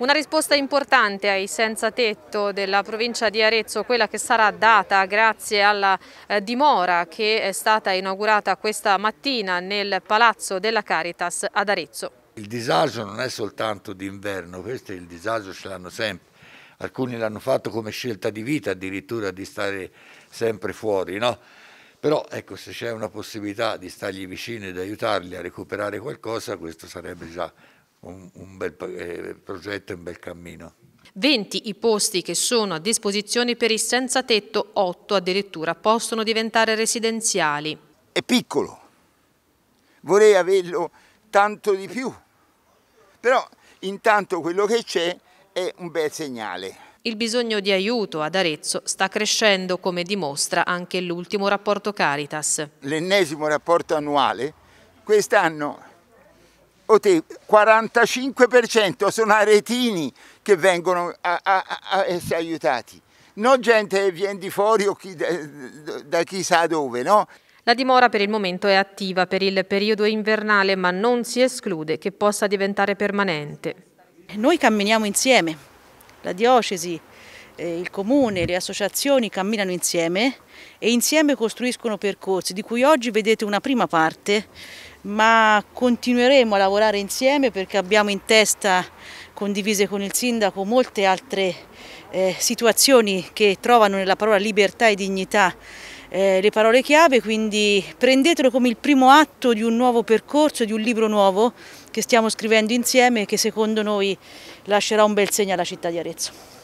Una risposta importante ai senza tetto della provincia di Arezzo, quella che sarà data grazie alla eh, dimora che è stata inaugurata questa mattina nel Palazzo della Caritas ad Arezzo. Il disagio non è soltanto d'inverno, questo il disagio ce l'hanno sempre. Alcuni l'hanno fatto come scelta di vita addirittura di stare sempre fuori, no? Però ecco, se c'è una possibilità di stargli vicini ed aiutarli a recuperare qualcosa, questo sarebbe già un, un bel eh, progetto e un bel cammino. 20 i posti che sono a disposizione per i senza tetto, 8 addirittura possono diventare residenziali. È piccolo, vorrei averlo tanto di più, però intanto quello che c'è è un bel segnale. Il bisogno di aiuto ad Arezzo sta crescendo come dimostra anche l'ultimo rapporto Caritas. L'ennesimo rapporto annuale, quest'anno o te, 45% sono aretini che vengono a, a, a essere aiutati, non gente che viene di fuori o chi, eh, da, da chissà dove, no? La dimora per il momento è attiva per il periodo invernale, ma non si esclude che possa diventare permanente. Noi camminiamo insieme, la diocesi, eh, il comune, le associazioni camminano insieme e insieme costruiscono percorsi, di cui oggi vedete una prima parte ma continueremo a lavorare insieme perché abbiamo in testa, condivise con il sindaco, molte altre eh, situazioni che trovano nella parola libertà e dignità eh, le parole chiave, quindi prendetelo come il primo atto di un nuovo percorso, di un libro nuovo che stiamo scrivendo insieme e che secondo noi lascerà un bel segno alla città di Arezzo.